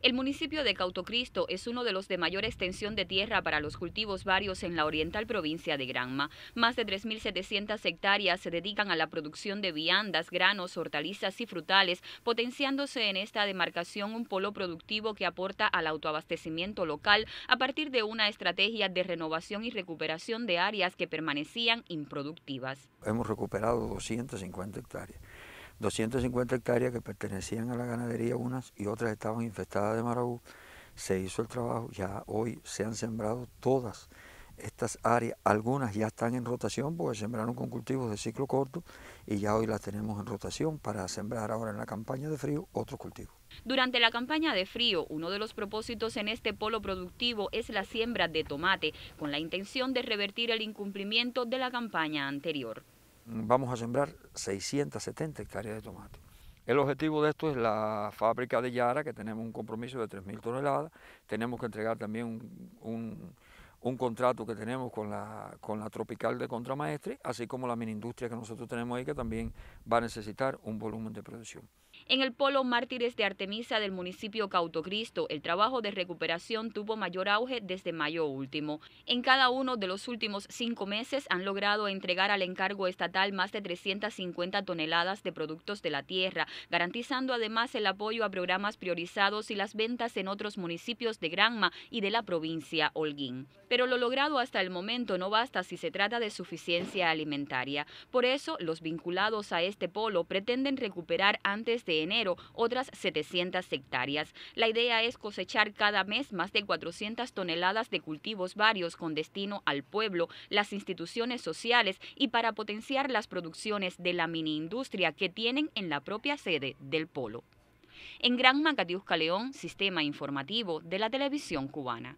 El municipio de Cautocristo es uno de los de mayor extensión de tierra para los cultivos varios en la oriental provincia de Granma. Más de 3.700 hectáreas se dedican a la producción de viandas, granos, hortalizas y frutales, potenciándose en esta demarcación un polo productivo que aporta al autoabastecimiento local a partir de una estrategia de renovación y recuperación de áreas que permanecían improductivas. Hemos recuperado 250 hectáreas 250 hectáreas que pertenecían a la ganadería unas y otras estaban infestadas de marabú. Se hizo el trabajo, ya hoy se han sembrado todas estas áreas, algunas ya están en rotación porque sembraron con cultivos de ciclo corto y ya hoy las tenemos en rotación para sembrar ahora en la campaña de frío otros cultivos. Durante la campaña de frío, uno de los propósitos en este polo productivo es la siembra de tomate, con la intención de revertir el incumplimiento de la campaña anterior vamos a sembrar 670 hectáreas de tomate. El objetivo de esto es la fábrica de Yara, que tenemos un compromiso de 3.000 toneladas. Tenemos que entregar también un, contrato que tenemos con la, con la tropical de contramaestre, así como la mini industria que nosotros tenemos ahí, que también va a necesitar un volumen de producción. En el Polo Mártires de Artemisa del municipio Cautocristo, el trabajo de recuperación tuvo mayor auge desde mayo último. En cada uno de los últimos cinco meses han logrado entregar al encargo estatal más de 350 toneladas de productos de la tierra, garantizando además el apoyo a programas priorizados y las ventas en otros municipios de Granma y de la provincia Holguín. Pero lo logrado hasta el momento no basta si se trata de suficiencia alimentaria. Por eso, los vinculados a este polo pretenden recuperar antes de enero otras 700 hectáreas. La idea es cosechar cada mes más de 400 toneladas de cultivos varios con destino al pueblo, las instituciones sociales y para potenciar las producciones de la mini industria que tienen en la propia sede del polo. En Gran Macatiusca León, Sistema Informativo de la Televisión Cubana.